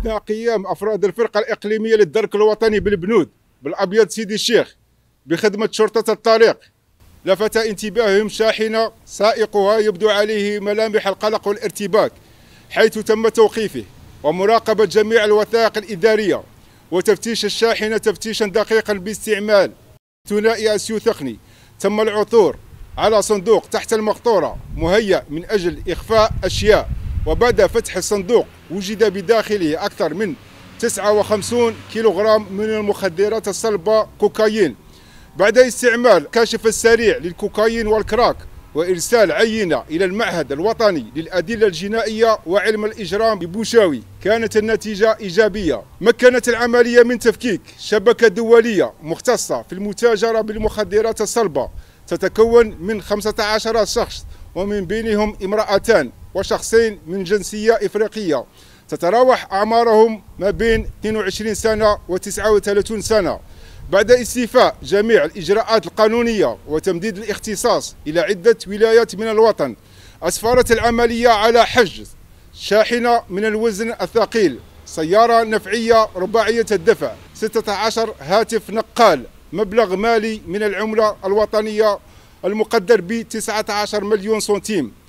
عندنا قيام افراد الفرقه الاقليميه للدرك الوطني بالبنود بالابيض سيدي الشيخ بخدمه شرطه الطريق لفت انتباههم شاحنه سائقها يبدو عليه ملامح القلق والارتباك حيث تم توقيفه ومراقبه جميع الوثائق الاداريه وتفتيش الشاحنه تفتيشا دقيقا باستعمال ثنائي اسيو ثقني تم العثور على صندوق تحت المقطوره مهيأ من اجل اخفاء اشياء وبعد فتح الصندوق وجد بداخله أكثر من 59 كيلوغرام من المخدرات الصلبة كوكايين بعد استعمال كاشف السريع للكوكايين والكراك وإرسال عينة إلى المعهد الوطني للأدلة الجنائية وعلم الإجرام ببوشاوي كانت النتيجة إيجابية مكنت العملية من تفكيك شبكة دولية مختصة في المتاجرة بالمخدرات الصلبة تتكون من 15 شخص ومن بينهم امرأتان وشخصين من جنسية إفريقية تتراوح أعمارهم ما بين 22 سنة و 39 سنة بعد استيفاء جميع الإجراءات القانونية وتمديد الاختصاص إلى عدة ولايات من الوطن أسفرت العملية على حجز شاحنة من الوزن الثقيل سيارة نفعية رباعية الدفع 16 هاتف نقال مبلغ مالي من العملة الوطنية المقدر ب 19 مليون سنتيم